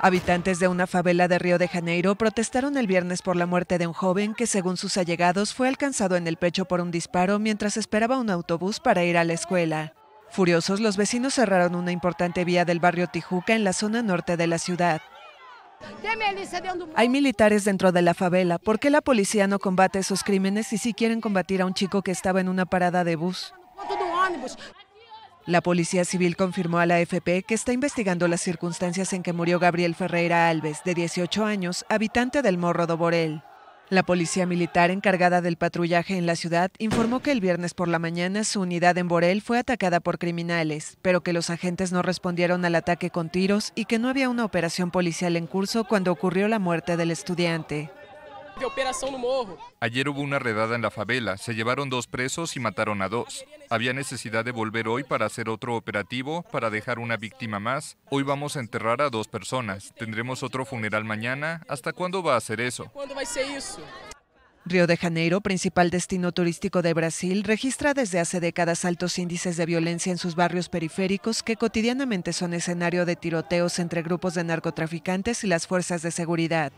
Habitantes de una favela de Río de Janeiro protestaron el viernes por la muerte de un joven que, según sus allegados, fue alcanzado en el pecho por un disparo mientras esperaba un autobús para ir a la escuela. Furiosos, los vecinos cerraron una importante vía del barrio Tijuca en la zona norte de la ciudad. Hay militares dentro de la favela. ¿Por qué la policía no combate esos crímenes y si quieren combatir a un chico que estaba en una parada de bus? La Policía Civil confirmó a la AFP que está investigando las circunstancias en que murió Gabriel Ferreira Alves, de 18 años, habitante del Morro do Borel. La policía militar encargada del patrullaje en la ciudad informó que el viernes por la mañana su unidad en Borel fue atacada por criminales, pero que los agentes no respondieron al ataque con tiros y que no había una operación policial en curso cuando ocurrió la muerte del estudiante de Operación No Ayer hubo una redada en la favela, se llevaron dos presos y mataron a dos. Había necesidad de volver hoy para hacer otro operativo, para dejar una víctima más. Hoy vamos a enterrar a dos personas, tendremos otro funeral mañana. ¿Hasta cuándo va a hacer eso? ¿Cuándo va a ser eso? Río de Janeiro, principal destino turístico de Brasil, registra desde hace décadas altos índices de violencia en sus barrios periféricos que cotidianamente son escenario de tiroteos entre grupos de narcotraficantes y las fuerzas de seguridad.